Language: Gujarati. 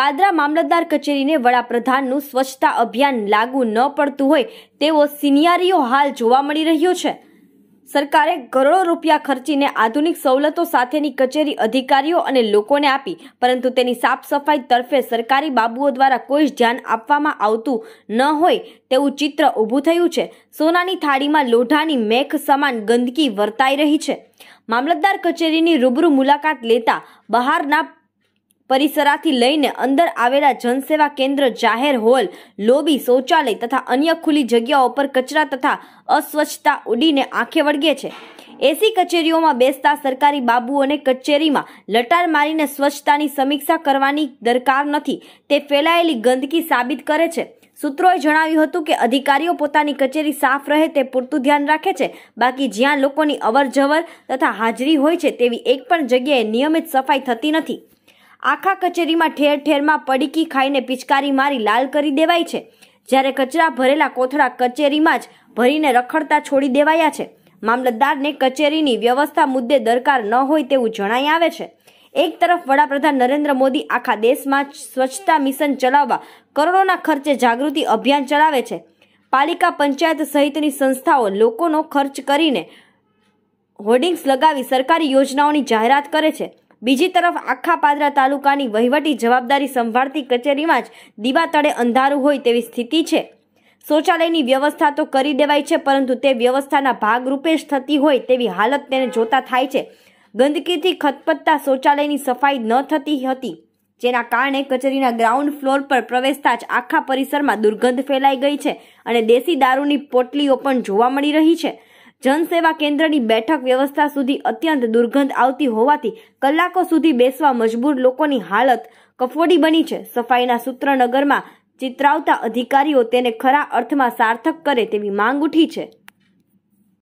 પાદરા મામલતદાર કચેરીને વડાપ્રધાનનું સ્વચ્છતા અભિયાન લાગુ ન પડતું હોય તેવો સિનિયારીઓ હાલ જોવા મળી રહ્યો છે સરકારે કરોડો રૂપિયા ખર્ચીને આધુનિક સવલતો સાથેની કચેરી અધિકારીઓ અને લોકોને આપી પરંતુ તેની સાફ સફાઈ તરફે સરકારી બાબુઓ દ્વારા કોઈ જ ધ્યાન આપવામાં આવતું ન હોય તેવું ચિત્ર ઊભું થયું છે સોનાની થાળીમાં લોઢાની મેખ સમાન ગંદકી વર્તાઈ રહી છે મામલતદાર કચેરીની રૂબરૂ મુલાકાત લેતા બહારના પરિસરાથી લઈને અંદર આવેલા જનસેવા કેન્દ્ર જાહેર હોલ લોબી શૌચાલય તથા અન્ય ખુલ્લી જગ્યાઓ પર કચરા તથા અસ્વચ્છતા ઉડીને આંખે વળગે છે એસી કચેરીઓમાં બેસતા સરકારી બાબુઓને કચેરીમાં લટાર મારીને સ્વચ્છતાની સમીક્ષા કરવાની દરકાર નથી તે ફેલાયેલી ગંદકી સાબિત કરે છે સૂત્રોએ જણાવ્યું હતું કે અધિકારીઓ પોતાની કચેરી સાફ રહે તે પૂરતું ધ્યાન રાખે છે બાકી જ્યાં લોકોની અવરજવર તથા હાજરી હોય છે તેવી એક પણ જગ્યાએ નિયમિત સફાઈ થતી નથી આખા કચેરીમાં ઠેર ઠેરમાં પડીકી ખાઈને પિચકારી મારી લાલ કરી દેવાય છે જ્યારે કચરા ભરેલા કોથળા કચેરીમાં જ ભરીને રખડતા છોડી દેવાયા છે મામલતદારને કચેરીની વ્યવસ્થા મુદ્દે દરકાર ન હોય તેવું જણાય આવે છે એક તરફ વડાપ્રધાન નરેન્દ્ર મોદી આખા દેશમાં સ્વચ્છતા મિશન ચલાવવા કરોડોના ખર્ચે જાગૃતિ અભિયાન ચલાવે છે પાલિકા પંચાયત સહિતની સંસ્થાઓ લોકોનો ખર્ચ કરીને હોર્ડિંગ્સ લગાવી સરકારી યોજનાઓની જાહેરાત કરે છે બીજી તરફ આખા પાદરા તાલુકાની વહીવટી જવાબદારી સંભાળતી કચેરીમાં જ દીવા તળે અંધારું હોય તેવી સ્થિતિ છે શૌચાલયની વ્યવસ્થા તો કરી દેવાય છે પરંતુ તે વ્યવસ્થાના ભાગરૂપે જ થતી હોય તેવી હાલત તેને જોતા થાય છે ગંદકીથી ખતપતતા શૌચાલયની સફાઈ ન થતી હતી જેના કારણે કચેરીના ગ્રાઉન્ડ ફ્લોર પર પ્રવેશતા જ આખા પરિસરમાં દુર્ગંધ ફેલાઈ ગઈ છે અને દેશી દારૂની પોટલીઓ પણ જોવા મળી રહી છે જનસેવા કેન્દ્રની બેઠક વ્યવસ્થા સુધી અત્યંત દુર્ગંધ આવતી હોવાથી કલાકો સુધી બેસવા મજબૂર લોકોની હાલત કફોડી બની છે સફાઈના સૂત્રનગરમાં ચિત્રાવતા અધિકારીઓ તેને ખરા અર્થમાં સાર્થક કરે તેવી માંગ ઉઠી છે